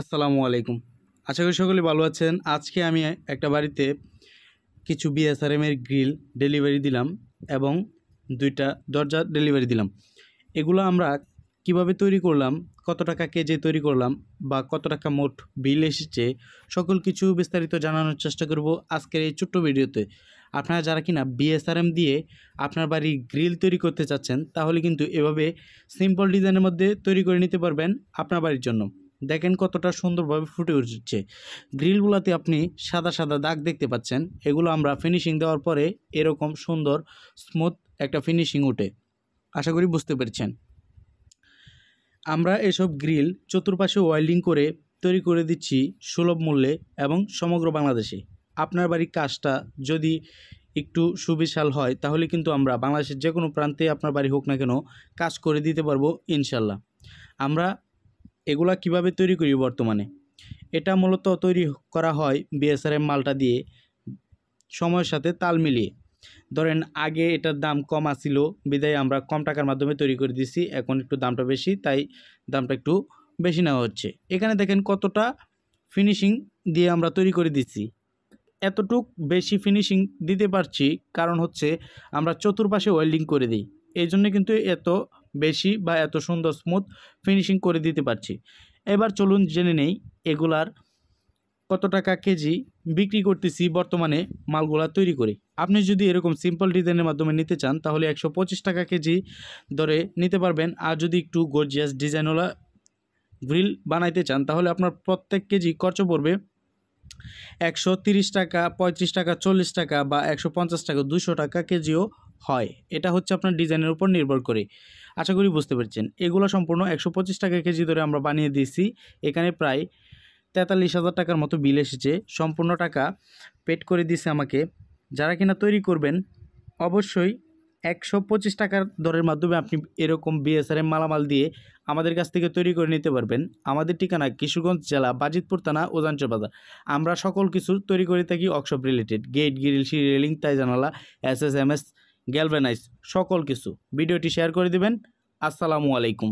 আসসালামু আলাইকুম আশা করি সকলে ভালো আছেন আজকে আমি একটা বাড়িতে কিছু বিএসআরএমের গ্রিল ডেলিভারি দিলাম এবং দুইটা দরজা ডেলিভারি দিলাম এগুলো আমরা কিভাবে তৈরি করলাম কত টাকা কেজে তৈরি করলাম বা কত টাকা মোট বিল এসেছে সকল কিছু বিস্তারিত জানানোর চেষ্টা করব আজকের এই ছোট্ট ভিডিওতে আপনারা যারা কিনা বিএসআরএম দিয়ে আপনার বাড়ির গ্রিল তৈরি করতে চাচ্ছেন তাহলে কিন্তু এভাবে সিম্পল ডিজাইনের মধ্যে তৈরি করে নিতে পারবেন আপনার বাড়ির জন্য দেখেন কতটা সুন্দরভাবে ফুটে উঠছে গ্রিলগুলোতে আপনি সাদা সাদা দাগ দেখতে পাচ্ছেন এগুলো আমরা ফিনিশিং দেওয়ার পরে এরকম সুন্দর স্মুথ একটা ফিনিশিং উঠে আশা করি বুঝতে পেরেছেন আমরা এসব গ্রিল চতুর্পাশে ওয়েল্ডিং করে তৈরি করে দিচ্ছি সুলভ মূল্যে এবং সমগ্র বাংলাদেশে আপনার বাড়ির কাজটা যদি একটু সুবিশাল হয় তাহলে কিন্তু আমরা বাংলাদেশের যে কোনো প্রান্তে আপনার বাড়ি হোক না কেন কাজ করে দিতে পারবো ইনশাল্লাহ আমরা এগুলা কিভাবে তৈরি করি বর্তমানে এটা মূলত তৈরি করা হয় বিএসআরএম মালটা দিয়ে সময়ের সাথে তাল মিলিয়ে ধরেন আগে এটার দাম কম আসিল বিদায় আমরা কম টাকার মাধ্যমে তৈরি করে দিছি এখন একটু দামটা বেশি তাই দামটা একটু বেশি নেওয়া হচ্ছে এখানে দেখেন কতটা ফিনিশিং দিয়ে আমরা তৈরি করে দিচ্ছি এতটুক বেশি ফিনিশিং দিতে পারছি কারণ হচ্ছে আমরা চতুর্পাশে ওয়েল্ডিং করে দিই এই জন্য কিন্তু এত বেশি বা এত সুন্দর স্মুথ ফিনিশিং করে দিতে পারছি এবার চলুন জেনে নেই এগুলার কত টাকা কেজি বিক্রি করতেছি বর্তমানে মালগুলা তৈরি করে আপনি যদি এরকম সিম্পল ডিজাইনের মাধ্যমে নিতে চান তাহলে একশো পঁচিশ টাকা কেজি দরে নিতে পারবেন আর যদি একটু গর্জিয়াস ডিজাইনওয়ালা গ্রিল বানাইতে চান তাহলে আপনার প্রত্যেক কেজি খরচ পড়বে একশো টাকা পঁয়ত্রিশ টাকা চল্লিশ টাকা বা একশো টাকা দুশো টাকা কেজিও হয় এটা হচ্ছে আপনার ডিজাইনের উপর নির্ভর করে আশা করি বুঝতে পারছেন এগুলো সম্পূর্ণ একশো পঁচিশ টাকা কেজি ধরে আমরা বানিয়ে দিয়েছি এখানে প্রায় তেতাল্লিশ হাজার টাকার মতো বিল এসেছে সম্পূর্ণ টাকা পেড করে দিছে আমাকে যারা কিনা তৈরি করবেন অবশ্যই একশো পঁচিশ টাকার দরের মাধ্যমে আপনি এরকম বিএসআরএম মালামাল দিয়ে আমাদের কাছ থেকে তৈরি করে নিতে পারবেন আমাদের ঠিকানা কিশোরগঞ্জ জেলা বাজিতপুর থানা ওজাঞ্চ বাজার আমরা সকল কিছু তৈরি করে থাকি workshop related gate grill C railing তাই জানালা S S M S galvanise সকল কিছু ভিডিওটি শেয়ার করে দিবেন আসসালামু আলাইকুম